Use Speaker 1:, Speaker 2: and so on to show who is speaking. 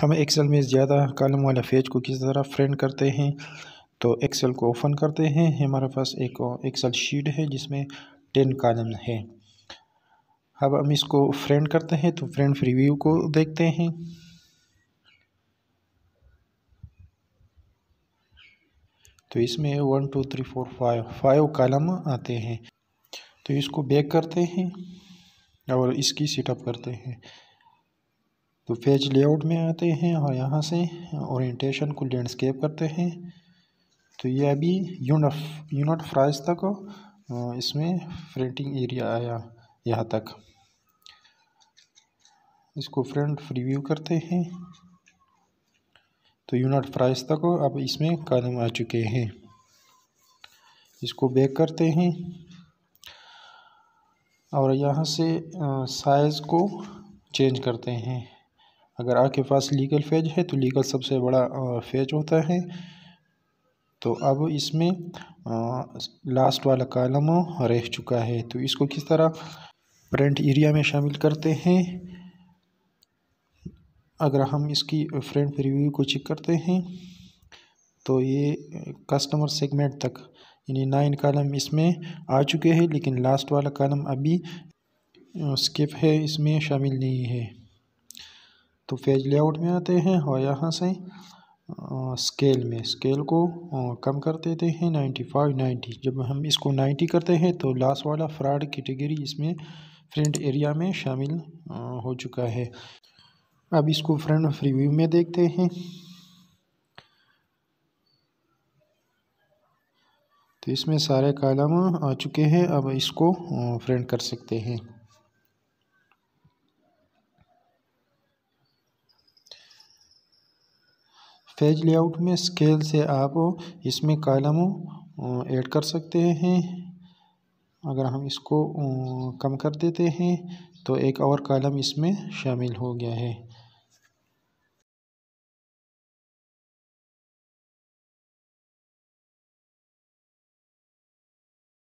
Speaker 1: हम एक्सेल में ज़्यादा कॉलम वाला पेज को किस तरह फ्रेंड करते हैं तो एक्सेल को ओपन करते हैं हमारे पास एक एक्सेल शीट है जिसमें टेन कॉलम है अब हम इसको फ्रेंड करते हैं तो फ्रेंड रिव्यू को देखते हैं तो इसमें one two three four five five column आते हैं तो इसको बैक करते हैं और इसकी सेटअप करते हैं तो पेज लेआउट में आते हैं और यहाँ से ओरिएंटेशन को लैंडस्केप करते हैं तो ये अभी यून यूनिट फ्राइज तक इसमें फ्रेंटिंग एरिया आया यहाँ तक इसको फ्रंट रिव्यू करते हैं तो यूनिट फ्राइज तक अब इसमें कदम आ चुके हैं इसको बैक करते हैं और यहाँ से साइज़ को चेंज करते हैं अगर आपके पास लीगल फेज है तो लीगल सबसे बड़ा फेज होता है तो अब इसमें लास्ट वाला कॉलम रह चुका है तो इसको किस तरह फ्रंट एरिया में शामिल करते हैं अगर हम इसकी फ्रंट रिव्यू को चेक करते हैं तो ये कस्टमर सेगमेंट तक यानी नाइन कॉलम इसमें आ चुके हैं लेकिन लास्ट वाला कॉलम अभी स्किप है इसमें शामिल नहीं है तो पेज लेआउट में आते हैं और यहाँ से स्केल में स्केल को कम कर देते हैं 95 90 जब हम इसको 90 करते हैं तो लास्ट वाला फ्रॉड कैटेगरी इसमें फ्रंट एरिया में शामिल हो चुका है अब इसको फ्रंट रिव्यू में देखते हैं तो इसमें सारे कालम आ चुके हैं अब इसको फ्रेंड कर सकते हैं पेज लेआउट में स्केल से आप इसमें कालम ऐड कर सकते हैं अगर हम इसको कम कर देते हैं तो एक और कॉलम इसमें शामिल हो गया है